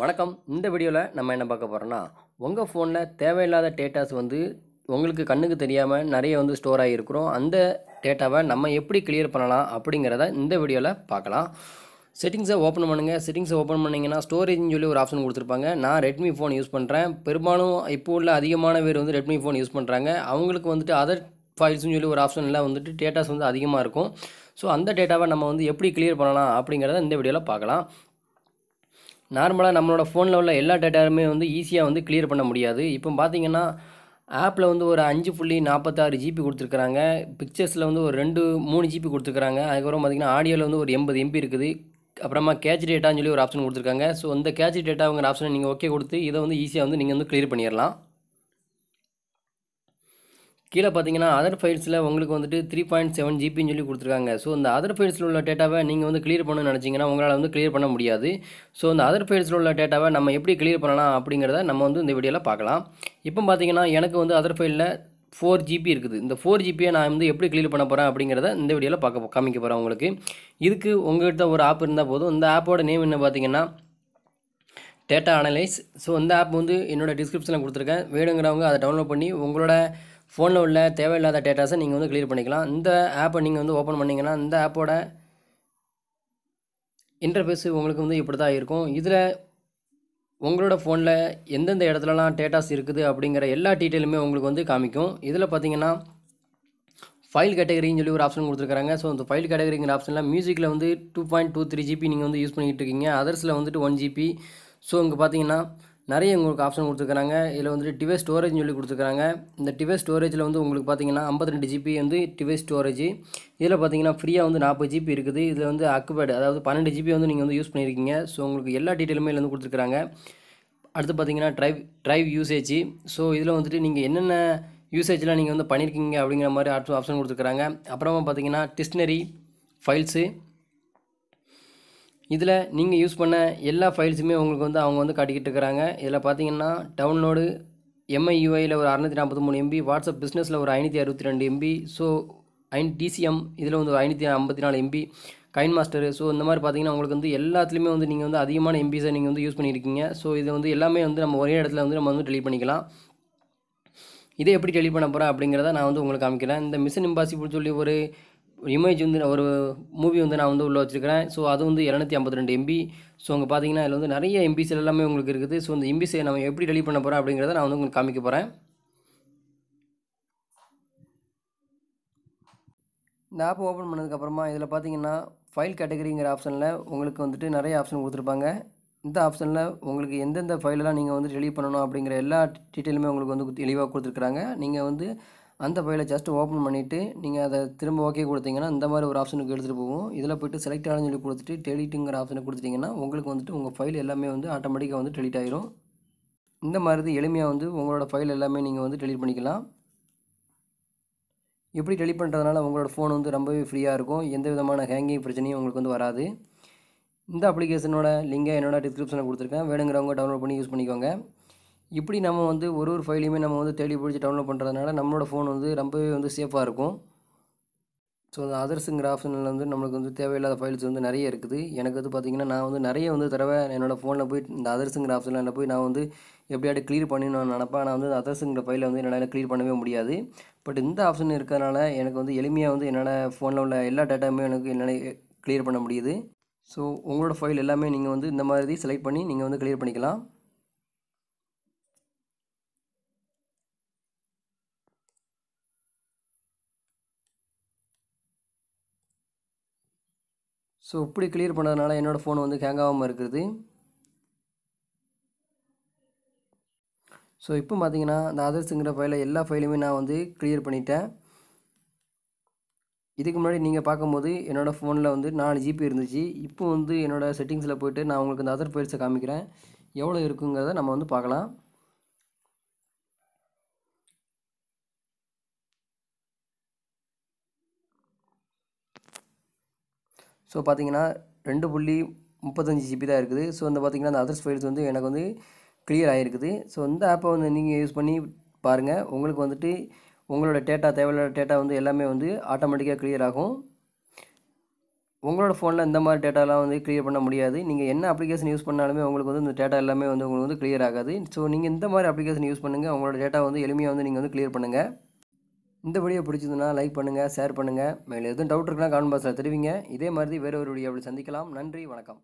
வணக்கம் இந்த வீடியோவில் நம்ம என்ன பார்க்க போகிறோன்னா உங்கள் ஃபோனில் தேவையில்லாத டேட்டாஸ் வந்து உங்களுக்கு கண்ணுக்கு தெரியாமல் நிறைய வந்து ஸ்டோர் ஆகியிருக்கிறோம் அந்த டேட்டாவை நம்ம எப்படி கிளியர் பண்ணலாம் அப்படிங்கிறத இந்த வீடியோவில் பார்க்கலாம் செட்டிங்ஸை ஓப்பன் பண்ணுங்கள் செட்டிங்ஸை ஓப்பன் பண்ணிங்கன்னா ஸ்டோரேஜ்னு சொல்லி ஒரு ஆப்ஷன் கொடுத்துருப்பாங்க நான் ரெட்மி ஃபோன் யூஸ் பண்ணுறேன் பெரும்பாலும் இப்போ உள்ள அதிகமான பேர் வந்து ரெட்மி ஃபோன் யூஸ் பண்ணுறாங்க அவங்களுக்கு வந்துட்டு அதர் ஃபைல்ஸ்னு சொல்லி ஒரு ஆப்ஷனில் வந்துட்டு டேட்டாஸ் வந்து அதிகமாக இருக்கும் ஸோ அந்த டேட்டாவை நம்ம வந்து எப்படி கிளியர் பண்ணலாம் அப்படிங்கிறத இந்த வீடியோவில் பார்க்கலாம் நார்மலாக நம்மளோட ஃபோனில் உள்ள எல்லா டேட்டாருமே வந்து ஈஸியாக வந்து கிளியர் பண்ண முடியாது இப்போ பார்த்தீங்கன்னா ஆப்பில் வந்து ஒரு அஞ்சு புள்ளி நாற்பத்தாறு ஜிபி கொடுத்துருக்குறாங்க பிக்சர்ஸில் வந்து ஒரு ரெண்டு மூணு ஜிபி கொடுத்துருக்குறாங்க அதுக்கப்புறம் பார்த்திங்கன்னா ஆடியோவில் வந்து ஒரு எண்பது எம்பி இருக்குது அப்புறமா கேட்ச் டேட்டான்னு சொல்லி ஒரு ஆப்ஷன் கொடுத்துருக்காங்க ஸோ அந்த கேட்ச் டேட்டாங்கிற ஆப்ஷனை நீங்கள் ஓகே கொடுத்து இதை வந்து ஈஸியாக வந்து நீங்கள் வந்து கிளியர் பண்ணிடலாம் கீழே பார்த்தீங்கன்னா அதர் ஃபைல்ஸில் உங்களுக்கு வந்துட்டு த்ரீ பாயிண்ட் செவன் ஜிபின்னு சொல்லி கொடுத்துருக்காங்க ஸோ இந்த அதர் ஃபைல்ஸில் உள்ள டேட்டாவை நீங்கள் வந்து கிளியர் பண்ணணும் நினச்சிங்கன்னா உங்களால் வந்து கிளியர் பண்ண முடியாது ஸோ இந்த அதர் ஃபைல்ஸில் உள்ள டேட்டாவை நம்ம எப்படி கிளியர் பண்ணலாம் அப்படிங்கிறத நம்ம வந்து இந்த வீடியோவில் பார்க்கலாம் இப்போ பார்த்தீங்கன்னா எனக்கு வந்து அதர் ஃபைலில் ஃபோர் ஜிபி இருக்குது இந்த ஃபோர் ஜிபியை நான் வந்து எப்படி கிளியர் பண்ண போகிறேன் அப்படிங்கிறத இந்த வீடியோவில் பார்க்க காமிக்க போகிறேன் உங்களுக்கு இதுக்கு உங்கள்கிட்ட ஒரு ஆப் இருந்தால் போதும் இந்த ஆப்போட நேம் என்ன பார்த்தீங்கன்னா டேட்டா அனலைஸ் ஸோ இந்த ஆப் வந்து என்னோடய டிஸ்கிரிப்ஷனில் கொடுத்துருக்கேன் வேணுங்கிறவங்க அதை டவுன்லோட் பண்ணி உங்களோட ஃபோனில் உள்ள தேவையில்லாத டேட்டாஸை நீங்கள் வந்து கிளியர் பண்ணிக்கலாம் இந்த ஆப்பை நீங்கள் வந்து ஓப்பன் பண்ணிங்கன்னா இந்த ஆப்போட இன்டர்ஃபேஸ் உங்களுக்கு வந்து இப்படி தான் இருக்கும் இதில் உங்களோட ஃபோனில் எந்தெந்த இடத்துலலாம் டேட்டாஸ் இருக்குது அப்படிங்கிற எல்லா டீட்டெயிலுமே உங்களுக்கு வந்து காமிக்கும் இதில் பார்த்தீங்கன்னா ஃபைல் கேட்டகரின்னு சொல்லி ஒரு ஆப்ஷன் கொடுத்துருக்காங்க ஸோ அந்த ஃபைல் கேட்டகரிங்கிற ஆப்ஷனில் மியூசிக்கில் வந்து two point two three GB நீங்கள் வந்து யூஸ் பண்ணிகிட்டு இருக்கீங்க அதர்ஸில் வந்துட்டு ஒன் ஜிபி ஸோ இங்கே பார்த்தீங்கன்னா நிறைய உங்களுக்கு ஆப்ஷன் கொடுத்துருக்காங்க இதில் வந்துட்டு டிவைஸ் ஸ்டோரேஜ்னு சொல்லி கொடுத்துருக்காங்க இந்த டிவைஸ் ஸ்டோரேஜில் வந்து உங்களுக்கு பார்த்தீங்கன்னா ஐம்பத்தி ஜிபி வந்து டிவைஸ் ஸ்டோரேஜ் இதில் பார்த்தீங்கன்னா ஃப்ரீயாக வந்து நாற்பது ஜிபி இருக்குது இதில் வந்து அக்குபேடு அதாவது பன்னெண்டு ஜிபி வந்து நீங்கள் வந்து யூஸ் பண்ணியிருக்கீங்க ஸோ உங்களுக்கு எல்லா டீட்டெயிலுமே இதில் வந்து கொடுத்துருக்காங்க அடுத்து பார்த்தீங்கன்னா ட்ரைவ் ட்ரைவ் யூசேஜ் ஸோ இதில் வந்துட்டு நீங்கள் என்னென்ன யூசேஜ்லாம் நீங்கள் வந்து பண்ணியிருக்கீங்க அப்படிங்கிற மாதிரி ஆப்ஷன் கொடுத்துருக்காங்க அப்புறமா பார்த்தீங்கன்னா டிஸ்னரி ஃபைல்ஸு இதில் நீங்கள் யூஸ் பண்ண எல்லா ஃபைல்ஸுமே உங்களுக்கு வந்து அவங்க வந்து காட்டிக்கிட்டு இருக்கிறாங்க இதில் பார்த்தீங்கன்னா டவுன்லோடு எம்ஐயூஐயில் ஒரு அறநூற்றி நாற்பத்தி மூணு எம்பி வாட்ஸ்அப் பிஸ்னஸில் ஒரு ஐநூற்றி அறுபத்தி ரெண்டு எம்பி ஸோ ஐன் டிசிஎம் இதில் வந்து ஒரு ஐநூற்றி ஐம்பத்தி நாலு எம்பி கைன் மாஸ்டர் ஸோ இந்த மாதிரி பார்த்தீங்கன்னா உங்களுக்கு வந்து எல்லாத்துலேயுமே வந்து நீங்கள் வந்து அதிகமான எம்பிஸை நீங்கள் வந்து யூஸ் பண்ணியிருக்கீங்க ஸோ இது வந்து எல்லாமே வந்து நம்ம ஒரே இடத்துல வந்து நம்ம வந்து டெலிட் பண்ணிக்கலாம் இதை எப்படி டெலிட் பண்ண போகிறேன் அப்படிங்கிறத நான் வந்து உங்களுக்கு காமிக்கிறேன் இந்த மிஷன் இம்பாசிபிள் சொல்லி ஒரு இமேஜ் வந்து நான் ஒரு மூவி வந்து நான் வந்து உள்ளே வச்சுருக்கிறேன் ஸோ அது வந்து இரநூத்தி ஐம்பத்தி ரெண்டு எம்பி ஸோ அங்கே பார்த்தீங்கன்னா இதில் வந்து நிறைய எம்பிஸ் எல்லாமே உங்களுக்கு இருக்குது ஸோ இந்த எம்பிஸை நம்ம எப்படி டெலிட் பண்ண போகிறோம் அப்படிங்கிறத நான் வந்து உங்களுக்கு காமிக்க போகிறேன் இந்த ஆப் ஓப்பன் பண்ணதுக்கப்புறமா இதில் பார்த்தீங்கன்னா ஃபைல் கேட்டகரிங்கிற ஆப்ஷனில் உங்களுக்கு வந்துட்டு நிறைய ஆப்ஷன் கொடுத்துருப்பாங்க இந்த ஆப்ஷனில் உங்களுக்கு எந்தெந்த ஃபைலெலாம் நீங்கள் வந்து டெலிட் பண்ணணும் அப்படிங்கிற எல்லா டீட்டெயிலுமே உங்களுக்கு வந்து தெளிவாக கொடுத்துருக்குறாங்க நீங்கள் வந்து அந்த ஃபைலை ஜஸ்ட் ஓப்பன் பண்ணிவிட்டு நீங்கள் அதை திரும்ப ஓகே கொடுத்தீங்கன்னா இந்த மாதிரி ஒரு ஆப்ஷனுக்கு எடுத்துகிட்டு போவோம் இதில் போய்ட்டு செலக்ட் ஆகணும்னு சொல்லி கொடுத்துட்டு டெலிட்டுங்கிற ஆப்ஷனை கொடுத்துட்டிங்கன்னா உங்களுக்கு வந்துட்டு உங்கள் ஃபைல் எல்லாமே வந்து ஆட்டோமேட்டிக்காக வந்து டெலிட் ஆயிரும் இந்த மாதிரி எளிமையாக வந்து உங்களோட ஃபைல் எல்லாமே நீங்கள் வந்து டெலிட் பண்ணிக்கலாம் எப்படி டெலிட் பண்ணுறதுனால உங்களோட ஃபோன் வந்து ரொம்பவே ஃப்ரீயாக இருக்கும் எந்த விதமான ஹேங்கிங் பிரச்சனையும் உங்களுக்கு வந்து வராது இந்த அப்ளிகேஷனோட லிங்கை என்னோட டிஸ்கிரிப்ஷனில் கொடுத்துருக்கேன் வேணுங்கிறவங்க டவுன்லோட் பண்ணி யூஸ் பண்ணிக்கோங்க இப்படி நம்ம வந்து ஒரு ஒரு ஃபைலையுமே நம்ம வந்து தேடி பிடிச்சி டவுன்லோட் பண்ணுறதுனால நம்மளோட ஃபோன் வந்து ரொம்பவே வந்து சேஃபாக இருக்கும் ஸோ அந்த அதர்ஸுங்கிற ஆப்ஷனில் வந்து நம்மளுக்கு வந்து தேவையில்லாத ஃபைல்ஸ் வந்து நிறைய இருக்குது எனக்கு வந்து பார்த்திங்கன்னா நான் வந்து நிறைய வந்து தடவை என்னோடய ஃபோனில் போய் இந்த அதர்ஸுங்கிற ஆப்ஷனில் போய் நான் வந்து எப்படியாவது கிளியர் பண்ணணும்னு நினப்பேன் நான் வந்து அதர்ஸுங்கிற ஃபைலை வந்து என்னால் க்ளியர் பண்ணவே முடியாது பட் இந்த ஆப்ஷன் இருக்கிறதுனால எனக்கு வந்து எளிமையாக வந்து என்னோடய ஃபோனில் உள்ள எல்லா டேட்டாவுமே எனக்கு என்னால் க்ளியர் பண்ண முடியுது ஸோ உங்களோட ஃபைல் எல்லாமே நீங்கள் வந்து இந்த மாதிரி செலக்ட் பண்ணி நீங்கள் வந்து க்ளியர் பண்ணிக்கலாம் ஸோ இப்படி கிளியர் பண்ணதுனால என்னோடய ஃபோன் வந்து ஹேங் ஆகாமல் இருக்கிறது ஸோ இப்போ பார்த்தீங்கன்னா அந்த அதர்ஸுங்கிற ஃபைலை எல்லா ஃபைலுமே நான் வந்து கிளியர் பண்ணிட்டேன் இதுக்கு முன்னாடி நீங்கள் பார்க்கும்போது என்னோடய ஃபோனில் வந்து நாலு ஜிபி இருந்துச்சு இப்போ வந்து என்னோடய செட்டிங்ஸில் போய்ட்டு நான் உங்களுக்கு இந்த அதர் ஃபைல்ஸை காமிக்கிறேன் எவ்வளோ இருக்குங்கிறத நம்ம வந்து பார்க்கலாம் ஸோ பார்த்தீங்கன்னா ரெண்டு புள்ளி முப்பத்தஞ்சு ஜிபி தான் இருக்குது ஸோ வந்து பார்த்திங்கன்னா அந்த அதர்ஸ் ஃபைல்ஸ் வந்து எனக்கு வந்து கிளியர் ஆகிருக்குது ஸோ இந்த ஆப்பை வந்து நீங்கள் யூஸ் பண்ணி பாருங்கள் உங்களுக்கு வந்துட்டு உங்களோட டேட்டா தேவையில்லாத டேட்டா வந்து எல்லாமே வந்து ஆட்டோமேட்டிக்காக கிளியர் ஆகும் உங்களோட ஃபோனில் இந்த மாதிரி டேட்டாலாம் வந்து கிளியர் பண்ண முடியாது நீங்கள் என்ன அப்ளிகேஷன் யூஸ் பண்ணாலுமே உங்களுக்கு வந்து இந்த டேட்டா எல்லாமே வந்து உங்களுக்கு வந்து கிளியர் ஆகாது ஸோ நீங்கள் இந்த மாதிரி அப்ளிகேஷன் யூஸ் பண்ணுங்கள் உங்களோட டேட்டா வந்து எளிமையாக வந்து நீங்கள் வந்து கிளியர் பண்ணுங்கள் இந்த வீடியோ பிடிச்சதுன்னா லைக் பண்ணுங்கள் ஷேர் பண்ணுங்கள் மேலே எதுவும் டவுட் இருக்குன்னா கமெண்ட் பாக்ஸில் தெரிவிங்க இதே மாதிரி வேறு ஒரு வீடியோ அப்படி சந்திக்கலாம் நன்றி வணக்கம்